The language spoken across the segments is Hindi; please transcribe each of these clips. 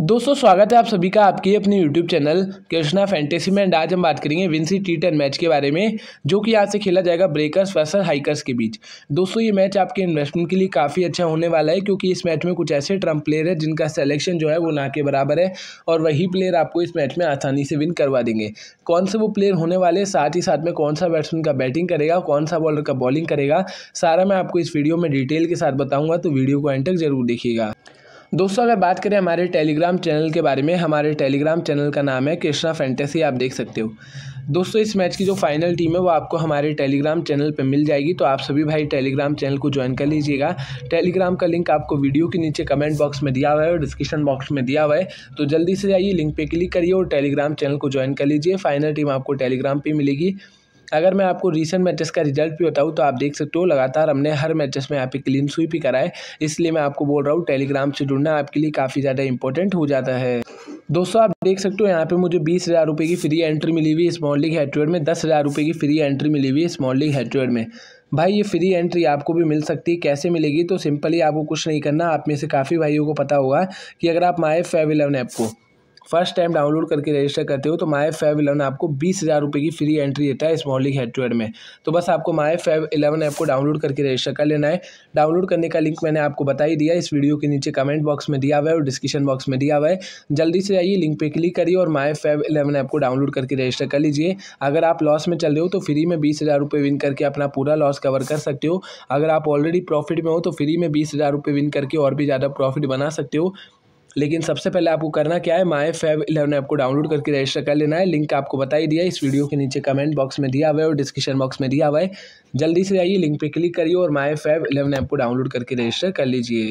दोस्तों स्वागत है आप सभी का आपकी अपने YouTube चैनल कृष्णा फैंटेसी में एंड आज हम बात करेंगे विंसी टी टेन मैच के बारे में जो कि आज से खेला जाएगा ब्रेकर्स वर्सेस हाइकर्स के बीच दोस्तों ये मैच आपके इन्वेस्टमेंट के लिए काफ़ी अच्छा होने वाला है क्योंकि इस मैच में कुछ ऐसे ट्रम्प प्लेयर है जिनका सेलेक्शन जो है वो ना के बराबर है और वही प्लेयर आपको इस मैच में आसानी से विन करवा देंगे कौन से वो प्लेयर होने वाले साथ ही साथ में कौन सा बैट्समैन का बैटिंग करेगा कौन सा बॉलर का बॉलिंग करेगा सारा मैं आपको इस वीडियो में डिटेल के साथ बताऊँगा तो वीडियो को एंड तक जरूर देखिएगा दोस्तों अगर बात करें हमारे टेलीग्राम चैनल के बारे में हमारे टेलीग्राम चैनल का नाम है कृष्णा फैंटेसी आप देख सकते हो दोस्तों इस मैच की जो फाइनल टीम है वो आपको हमारे टेलीग्राम चैनल पर मिल जाएगी तो आप सभी भाई टेलीग्राम चैनल को ज्वाइन कर लीजिएगा टेलीग्राम का लिंक आपको वीडियो के नीचे कमेंट बॉक्स में दिया हुआ है और डिस्क्रिप्शन बॉक्स में दिया हुआ है तो जल्दी से जाइए लिंक पर क्लिक करिए और टेलीग्राम चैनल को ज्वाइन कर लीजिए फाइनल टीम आपको टेलीग्राम पर मिलेगी अगर मैं आपको रिसेंट मैचेस का रिजल्ट भी बताऊँ तो आप देख सकते हो लगातार हमने हर मैचेस में यहाँ पे क्लीन स्वीप ही कराए इसलिए मैं आपको बोल रहा हूँ टेलीग्राम से जुड़ना आपके लिए काफ़ी ज़्यादा इंपॉर्टेंट हो जाता है दोस्तों आप देख सकते हो यहाँ पे मुझे बीस हज़ार रुपये की फ्री एंट्री मिली हुई स्मॉल लीग हेडवेयर में दस हज़ार रुपये की फ्री एंट्री मिली हुई स्मॉल लीग हेडवेयर में भाई ये फ्री एंट्री आपको भी मिल सकती है कैसे मिलेगी तो सिंपली आपको कुछ नहीं करना आप में से काफ़ी भाइयों को पता होगा कि अगर आप माए फेव इलेवन ऐप को फर्स्ट टाइम डाउनलोड करके रजिस्टर करते हो तो माई फैब इलेवन आपको बीस हज़ार रुपये की फ्री एंट्री देता है स्मॉल हेड टू हेड में तो बस आपको माई फैब इलेवन ऐप को डाउनलोड करके रजिस्टर कर लेना है डाउनलोड करने का लिंक मैंने आपको बता ही दिया इस वीडियो के नीचे कमेंट बॉक्स में दिया हुआ है और डिस्क्रिप्शन बॉक्स में दिया हुआ है जल्दी से आइए लिंक पर क्लिक करिए और माई फैब इलेवन ऐप को डाउनलोड करके रजिस्टर कर लीजिए अगर आप लॉस में चल रहे हो तो फ्री में बीस हज़ार रुपये विन करके अपना पूरा लॉस कवर कर सकते हो अगर आप ऑलरेडी प्रॉफिट में हो तो फ्री में बीस हज़ार रुपये विन करके और भी ज़्यादा प्रॉफिट बना सकते हो लेकिन सबसे पहले आपको करना क्या है माई फेव इलेवन ऐप को डाउनलोड करके रजिस्टर कर लेना है लिंक आपको बता ही दिया इस वीडियो के नीचे कमेंट बॉक्स में दिया हुआ है और डिस्क्रिप्शन बॉक्स में दिया हुआ है जल्दी से आइए लिंक पर क्लिक करिए और माई फेव इलेवन ऐप को डाउनलोड करके रजिस्टर कर लीजिए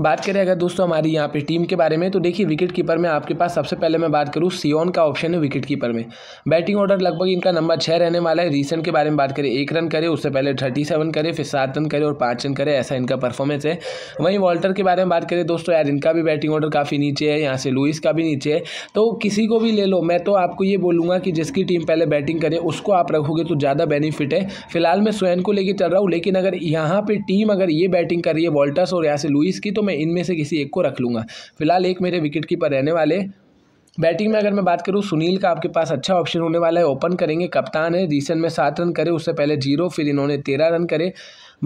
बात करें अगर दोस्तों हमारी यहाँ पे टीम के बारे में तो देखिए विकेट कीपर में आपके पास सबसे पहले मैं बात करूँ सियोन का ऑप्शन है विकेट कीपर में बैटिंग ऑर्डर लगभग इनका नंबर छः रहने वाला है रीसेंट के बारे में बात करें एक रन करे उससे पहले थर्टी सेवन करे फिर सात रन करे और पाँच रन करे ऐसा इनका परफॉर्मेंस है वहीं वॉल्टर के बारे में बात करें दोस्तों यार इनका भी बैटिंग ऑर्डर काफ़ी नीचे है यहाँ से लुइस का भी नीचे है तो किसी को भी ले लो मैं तो आपको ये बोलूँगा कि जिसकी टीम पहले बैटिंग करे उसको आप रखोगे तो ज़्यादा बेनिफिट है फिलहाल मैं स्वयं को लेकर चल रहा हूँ लेकिन अगर यहाँ पर टीम अगर ये बैटिंग कर रही है वॉल्टर्स और यहाँ से लुइस की तो तो मैं इनमें से किसी एक को रख लूँगा फिलहाल एक मेरे विकेट कीपर रहने वाले बैटिंग में अगर मैं बात करूं सुनील का आपके पास अच्छा ऑप्शन होने वाला है ओपन करेंगे कप्तान है रिसेंट में सात रन करे उससे पहले जीरो फिर इन्होंने तेरह रन करे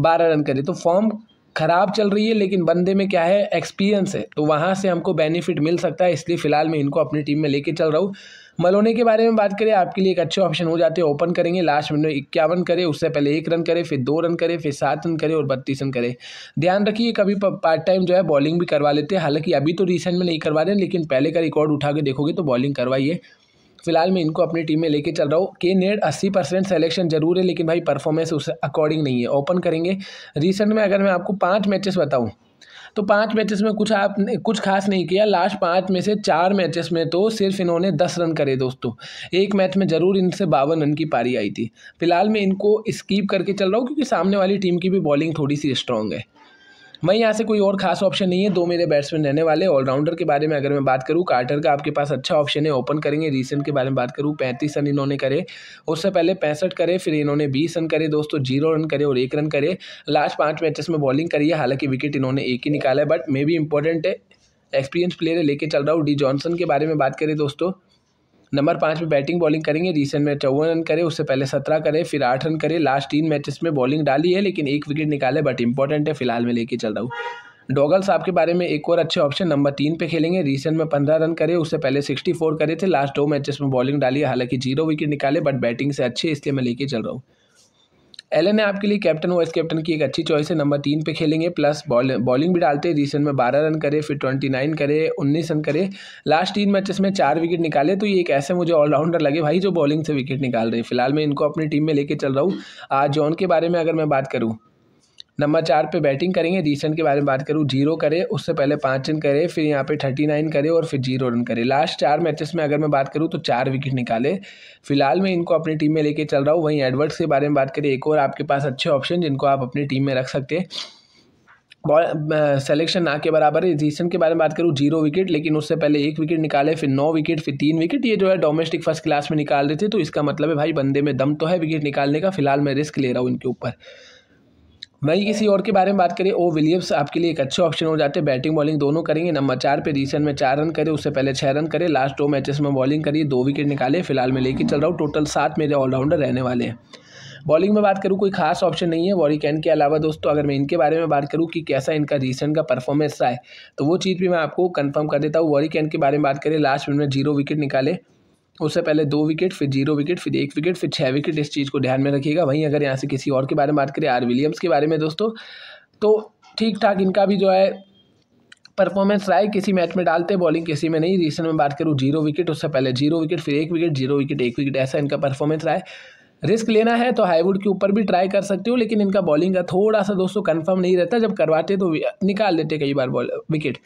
बारह रन करे तो फॉर्म ख़राब चल रही है लेकिन बंदे में क्या है एक्सपीरियंस है तो वहाँ से हमको बेनिफिट मिल सकता है इसलिए फ़िलहाल मैं इनको अपनी टीम में लेके चल रहा हूँ मलोने के बारे में बात करें आपके लिए एक अच्छे ऑप्शन हो जाते हैं ओपन करेंगे लास्ट मिनट में इक्यावन करें उससे पहले एक रन करें फिर दो रन करें फिर सात रन करें और बत्तीस रन करें ध्यान रखिए कभी पार्ट टाइम जो है बॉलिंग भी करवा लेते हैं हालांकि अभी तो रिसेंट में नहीं करवा रहे लेकिन पहले का रिकॉर्ड उठा के देखोगे तो बॉलिंग करवाइए फिलहाल मैं इनको अपनी टीम में लेके चल रहा हूँ के नेट अस्सी परसेंट सेलेक्शन जरूर है लेकिन भाई परफॉर्मेंस उस अकॉर्डिंग नहीं है ओपन करेंगे रिसेंट में अगर मैं आपको पाँच मैचेस बताऊँ तो पाँच मैचेस में कुछ आपने कुछ खास नहीं किया लास्ट पाँच में से चार मैचेस में तो सिर्फ इन्होंने दस रन करे दोस्तों एक मैच में ज़रूर इनसे बावन रन की पारी आई थी फिलहाल मैं इनको स्कीप करके चल रहा हूँ क्योंकि सामने वाली टीम की भी बॉलिंग थोड़ी सी स्ट्रांग है वहीं यहाँ से कोई और खास ऑप्शन नहीं है दो मेरे बैट्समैन रहने वाले ऑलराउंडर के बारे में अगर मैं बात करूँ कार्टर का आपके पास अच्छा ऑप्शन है ओपन करेंगे रिसेंट के बारे में बात करूँ पैंतीस रन इन्होंने करे उससे पहले पैंसठ करे फिर इन्होंने बीस रन करे दोस्तों जीरो रन करे और एक रन करे लास्ट पाँच मैचेस में बॉलिंग करी है हालांकि विकेट इन्होंने एक ही निकाला है बट मे भी इंपॉर्टेंट है एक्सपीरियंस प्लेयर लेके चल रहा हूँ डी जॉनसन के बारे में बात करें दोस्तों नंबर पाँच में बैटिंग बॉलिंग करेंगे रिसेंट में चौवन रन करे उससे पहले सत्रह करे फिर आठ रन करे लास्ट तीन मैचेस में बॉलिंग डाली है लेकिन एक विकेट निकाले बट इंपॉर्टेंट है फिलहाल मैं लेके चल रहा हूँ डोगल साहब के बारे में एक और अच्छे ऑप्शन नंबर तीन पे खेलेंगे रिसेंट में पंद्रह रन करे उससे पहले सिक्सटी फोर करे थे लास्ट दो मैचेस में बॉलिंग डाली हालांकि जीरो विकेट निकाले बट बैटिंग से अच्छे इसलिए मैं लेके चल रहा हूँ एलन आपके लिए कैप्टन वाइस कैप्टन की एक अच्छी चॉइस है नंबर तीन पे खेलेंगे प्लस बॉल बॉलिंग भी डालते हैं रिसेंट में बारह रन करे फिर ट्वेंटी नाइन करे उन्नीस रन करे लास्ट तीन मैचेस में चार विकेट निकाले तो ये एक ऐसे मुझे ऑलराउंडर लगे भाई जो बॉलिंग से विकेट निकाल रहे हैं फिलहाल मैं इनको अपनी टीम में लेके चल रहा हूँ आज जॉन के बारे में अगर मैं बात करूँ नंबर चार पे बैटिंग करेंगे रिसेंट के बारे में बात करूँ जीरो करे उससे पहले पाँच रन करे फिर यहाँ पे थर्टी नाइन करे और फिर जीरो रन करे लास्ट चार मैचेस में अगर मैं बात करूँ तो चार विकेट निकाले फिलहाल मैं इनको अपनी टीम में लेके चल रहा हूँ वहीं एडवर्ड्स के बारे में बात करें एक और आपके पास अच्छे ऑप्शन जिनको आप अपनी टीम में रख सकते हैं बॉल सेलेक्शन ना के बराबर है रिसेंट के बारे में बात करूँ जीरो विकेट लेकिन उससे पहले एक विकेट निकाले फिर नौ विकेट फिर तीन विकेट ये जो है डोमेस्टिक फर्स्ट क्लास में निकाल रहे थे तो इसका मतलब है भाई बंदे में दम तो है विकेट निकालने का फिलहाल मैं रिस्क ले रहा हूँ इनके ऊपर वहीं किसी और के बारे में बात करें ओ विलियम्स आपके लिए एक अच्छे ऑप्शन हो जाते हैं बैटिंग बॉलिंग दोनों करेंगे नंबर चार पे रिसेंट में चार रन करे उससे पहले छः रन करे लास्ट दो मैचेस में बॉलिंग करिए दो विकेट निकाले फिलहाल मैं लेके चल रहा हूँ टोटल सात मेरे ऑलराउंडर रहने वाले हैं बॉलिंग में बात करूँ कोई खास ऑप्शन नहीं है वॉरी कैन के अलावा दोस्तों अगर मैं इनके बारे में बात करूँ कि कैसा इनका रिसेंट का परफॉर्मेंस रहा है तो वो चीज़ भी मैं आपको कन्फर्म कर देता हूँ वॉरी कैन के बारे में बात करें लास्ट मिनट में जीरो विकेट निकाले उससे पहले दो विकेट फिर जीरो विकेट फिर एक विकेट फिर छः विकेट इस चीज़ को ध्यान में रखिएगा वहीं अगर यहाँ से किसी और के बारे में बात करें आर विलियम्स के बारे में दोस्तों तो ठीक ठाक इनका भी जो है परफॉर्मेंस रहा है किसी मैच में डालते बॉलिंग किसी में नहीं रिसेंट में बात करूँ जीरो विकेट उससे पहले जीरो विकेट फिर एक विकेट जीरो विकेट एक विकेट ऐसा इनका परफॉर्मेंस रहा है रिस्क लेना है तो हाईवुड के ऊपर भी ट्राई कर सकते हो लेकिन इनका बॉलिंग का थोड़ा सा दोस्तों कंफर्म नहीं रहता जब करवाते तो निकाल देते कई बार बॉल विकेट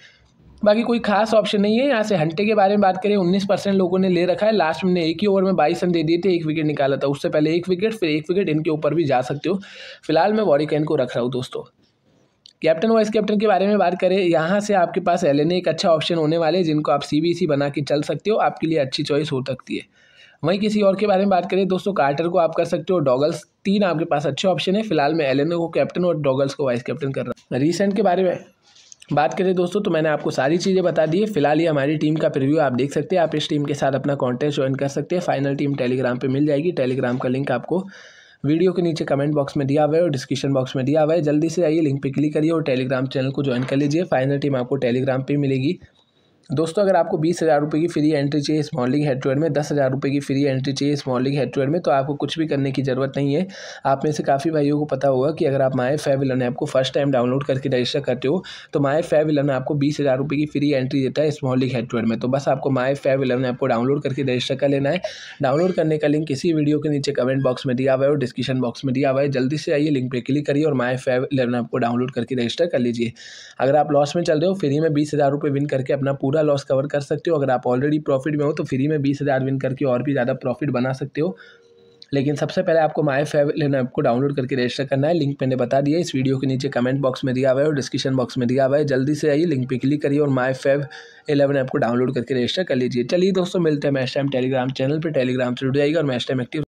बाकी कोई खास ऑप्शन नहीं है यहाँ से हंटे के बारे में बात करें उन्नीस परसेंट लोगों ने ले रखा है लास्ट में एक ही ओवर में बाईस रन दे दिए थे एक विकेट निकाला था उससे पहले एक विकेट फिर एक विकेट इनके ऊपर भी जा सकते हो फिलहाल मैं वॉरी कैन को रख रहा हूँ दोस्तों कैप्टन वाइस कैप्टन के बारे में बात करें यहाँ से आपके पास एल एक अच्छा ऑप्शन होने वाले जिनको आप सी बना के चल सकते हो आपके लिए अच्छी चॉइस हो सकती है वहीं किसी और के बारे में बात करें दोस्तों कार्टर को आप कर सकते हो डॉगल्स तीन आपके पास अच्छे ऑप्शन है फिलहाल मैं एल को कैप्टन और डॉगल्स को वाइस कैप्टन कर रहा हूँ रिसेंट के बारे में बात करें दोस्तों तो मैंने आपको सारी चीज़ें बता दी है फिलहाल ये हमारी टीम का प्रिव्यू आप देख सकते हैं आप इस टीम के साथ अपना कॉन्टेस्ट ज्वाइन कर सकते हैं फाइनल टीम टेलीग्राम पे मिल जाएगी टेलीग्राम का लिंक आपको वीडियो के नीचे कमेंट बॉक्स में दिया हुआ है और डिस्क्रिप्शन बॉक्स में दिया हुआ है जल्दी से आइए लिंक पर क्लिक करिए और टेलीग्राम चैनल को ज्वाइन कर लीजिए फाइनल टीम आपको टेलीग्राम पर मिलेगी दोस्तों अगर आपको बीस हज़ार रुपये की फ्री एंट्री चाहिए small league head to head में दस हज़ार रुपये की फ्री एंट्री चाहिए small league head to head में तो आपको कुछ भी करने की ज़रूरत नहीं है आप में से काफ़ी भाइयों को पता होगा कि अगर आप माए फैब इलेवन ऐप को फर्स्ट टाइम डाउनलोड करके रजिस्टर करते हो तो माई फैव इलेवन आपको बीस हज़ार रुपये की फ्री एंट्री देता है small league head to head में तो बस आपको माई फैब इलेवन ऐप को डाउनलोड करके रजिस्टर कर लेना है डाउनलोड करने का लिंक किसी वीडियो के नीचे कमेंट बॉक्स में दिया हुआ है और डिस्क्रिप्शन बॉक्स में दिया हुआ है जल्दी से आइए लिंक पर क्लिक करिए और माई फैब इलेवन ऐप को डाउनलोड करके रजिस्टर कर लीजिए अगर आप लॉस में चल रहे हो फ्री में बीस हज़ार रुपये विन करके अपना पूरा वाला लॉस कवर कर सकते हो अगर आप ऑलरेडी प्रॉफिट में हो तो फ्री में बीस हज़ार विन करके और भी ज़्यादा प्रॉफिट बना सकते हो लेकिन सबसे पहले आपको माई फेव लेना आपको डाउनलोड करके रजिस्टर करना है लिंक मैंने बता दिया इस वीडियो के नीचे कमेंट बॉक्स में दिया हुआ है और डिस्क्रिप्शन बॉक्स में दिया हुआ है जल्दी से आइए लिंक पे क्लिक करिए और माई फेव एलेवन ऐप को डाउनलोड करके रजिस्टर कर लीजिए चलिए दोस्तों मिलते हैं मैच टाइम टेलीग्राम चैनल पर टेलीग्राम से जुड़ जाइएगा और मैच टाइम एक्टिव